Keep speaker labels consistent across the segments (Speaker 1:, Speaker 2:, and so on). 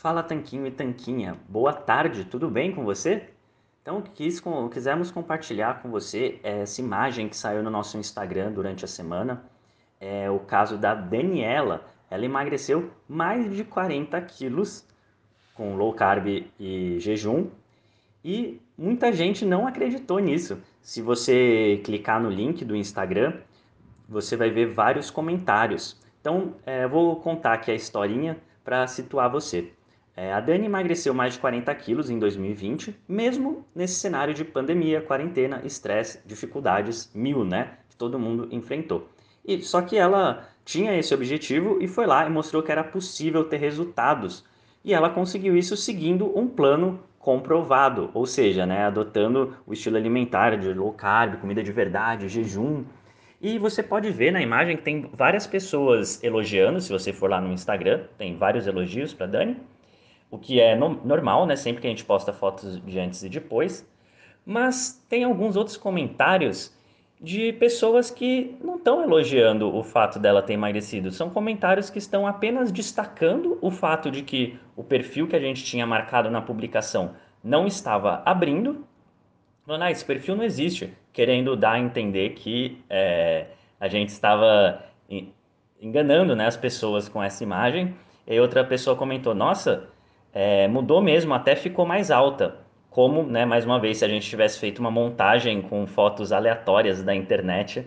Speaker 1: Fala Tanquinho e Tanquinha, boa tarde, tudo bem com você? Então, quis, quisermos compartilhar com você é essa imagem que saiu no nosso Instagram durante a semana. É o caso da Daniela, ela emagreceu mais de 40 quilos com low carb e jejum e muita gente não acreditou nisso. Se você clicar no link do Instagram, você vai ver vários comentários. Então, é, vou contar aqui a historinha para situar você. É, a Dani emagreceu mais de 40 quilos em 2020, mesmo nesse cenário de pandemia, quarentena, estresse, dificuldades mil, né? Que todo mundo enfrentou. E só que ela tinha esse objetivo e foi lá e mostrou que era possível ter resultados. E ela conseguiu isso seguindo um plano comprovado, ou seja, né, adotando o estilo alimentar de low carb, comida de verdade, jejum. E você pode ver na imagem que tem várias pessoas elogiando, se você for lá no Instagram, tem vários elogios para Dani o que é no normal, né? Sempre que a gente posta fotos de antes e depois. Mas tem alguns outros comentários de pessoas que não estão elogiando o fato dela ter emagrecido. São comentários que estão apenas destacando o fato de que o perfil que a gente tinha marcado na publicação não estava abrindo. Falando, ah, esse perfil não existe, querendo dar a entender que é, a gente estava enganando né, as pessoas com essa imagem. E outra pessoa comentou, nossa, é, mudou mesmo, até ficou mais alta. Como, né, mais uma vez, se a gente tivesse feito uma montagem com fotos aleatórias da internet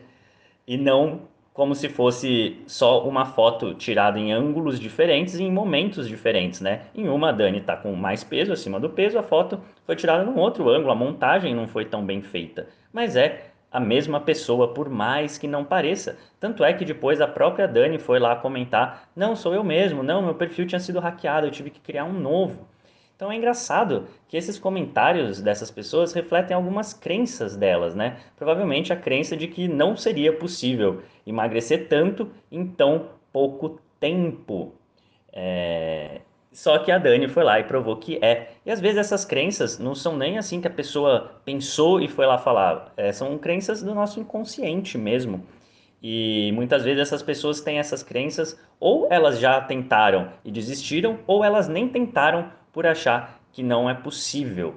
Speaker 1: e não como se fosse só uma foto tirada em ângulos diferentes e em momentos diferentes, né? Em uma a Dani está com mais peso acima do peso, a foto foi tirada num outro ângulo, a montagem não foi tão bem feita. Mas é a mesma pessoa, por mais que não pareça. Tanto é que depois a própria Dani foi lá comentar: não, sou eu mesmo, não, meu perfil tinha sido hackeado, eu tive que criar um novo. Então é engraçado que esses comentários dessas pessoas refletem algumas crenças delas, né? Provavelmente a crença de que não seria possível emagrecer tanto em tão pouco tempo. É... Só que a Dani foi lá e provou que é. E às vezes essas crenças não são nem assim que a pessoa pensou e foi lá falar. É, são crenças do nosso inconsciente mesmo. E muitas vezes essas pessoas têm essas crenças, ou elas já tentaram e desistiram, ou elas nem tentaram por achar que não é possível.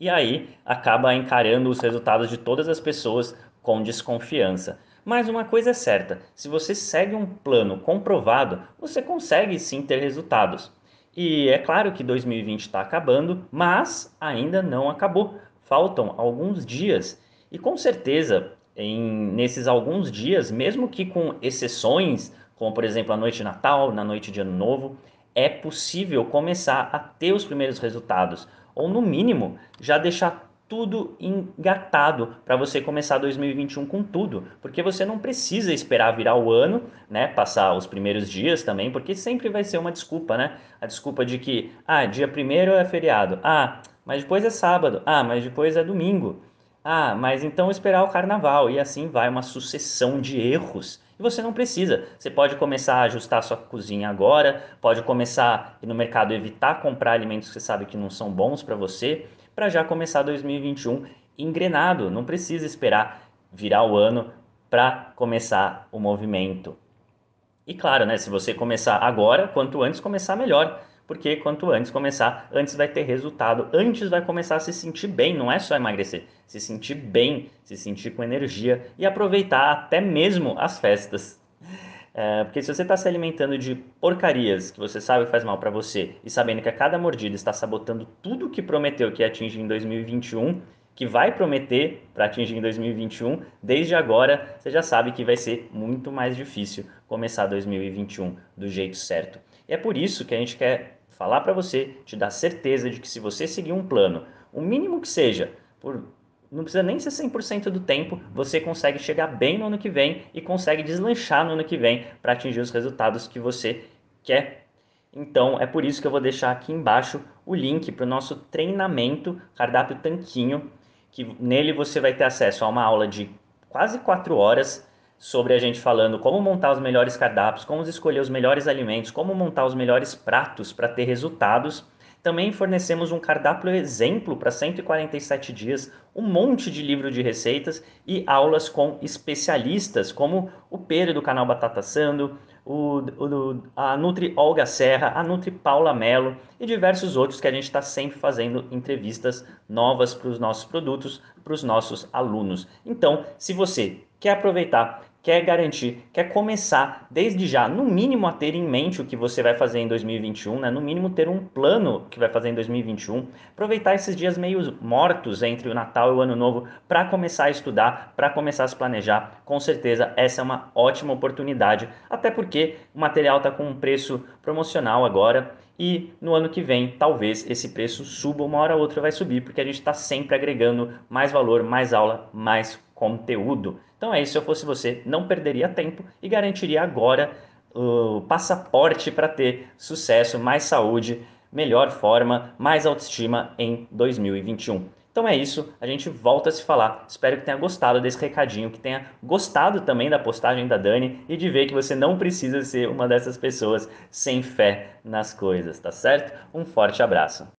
Speaker 1: E aí acaba encarando os resultados de todas as pessoas com desconfiança. Mas uma coisa é certa: se você segue um plano comprovado, você consegue sim ter resultados. E é claro que 2020 está acabando, mas ainda não acabou. Faltam alguns dias e com certeza, em, nesses alguns dias, mesmo que com exceções, como por exemplo a noite de Natal, na noite de Ano Novo, é possível começar a ter os primeiros resultados, ou no mínimo já deixar tudo engatado para você começar 2021 com tudo, porque você não precisa esperar virar o ano, né, passar os primeiros dias também, porque sempre vai ser uma desculpa, né? A desculpa de que, ah, dia primeiro é feriado. Ah, mas depois é sábado. Ah, mas depois é domingo. Ah, mas então esperar o carnaval e assim vai uma sucessão de erros. E você não precisa. Você pode começar a ajustar sua cozinha agora, pode começar no mercado evitar comprar alimentos que você sabe que não são bons para você para já começar 2021 engrenado, não precisa esperar virar o ano para começar o movimento. E claro, né, se você começar agora, quanto antes começar melhor, porque quanto antes começar, antes vai ter resultado, antes vai começar a se sentir bem, não é só emagrecer, se sentir bem, se sentir com energia e aproveitar até mesmo as festas. É, porque se você está se alimentando de porcarias que você sabe que faz mal para você e sabendo que a cada mordida está sabotando tudo que prometeu que atinge atingir em 2021, que vai prometer para atingir em 2021, desde agora você já sabe que vai ser muito mais difícil começar 2021 do jeito certo. E é por isso que a gente quer falar para você, te dar certeza de que se você seguir um plano, o mínimo que seja, por não precisa nem ser 100% do tempo, você consegue chegar bem no ano que vem e consegue deslanchar no ano que vem para atingir os resultados que você quer. Então, é por isso que eu vou deixar aqui embaixo o link para o nosso treinamento Cardápio Tanquinho, que nele você vai ter acesso a uma aula de quase 4 horas sobre a gente falando como montar os melhores cardápios, como escolher os melhores alimentos, como montar os melhores pratos para ter resultados também fornecemos um cardápio exemplo para 147 dias, um monte de livro de receitas e aulas com especialistas, como o Pedro do canal Batata Sando, o, o, a Nutri Olga Serra, a Nutri Paula Mello e diversos outros que a gente está sempre fazendo entrevistas novas para os nossos produtos, para os nossos alunos. Então, se você quer aproveitar quer garantir, quer começar desde já, no mínimo a ter em mente o que você vai fazer em 2021, né? No mínimo ter um plano que vai fazer em 2021, aproveitar esses dias meio mortos entre o Natal e o Ano Novo para começar a estudar, para começar a se planejar. Com certeza essa é uma ótima oportunidade, até porque o material está com um preço promocional agora e no ano que vem talvez esse preço suba uma hora ou outra vai subir porque a gente está sempre agregando mais valor, mais aula, mais conteúdo. Então é isso, se eu fosse você, não perderia tempo e garantiria agora o passaporte para ter sucesso, mais saúde, melhor forma, mais autoestima em 2021. Então é isso, a gente volta a se falar. Espero que tenha gostado desse recadinho, que tenha gostado também da postagem da Dani e de ver que você não precisa ser uma dessas pessoas sem fé nas coisas, tá certo? Um forte abraço.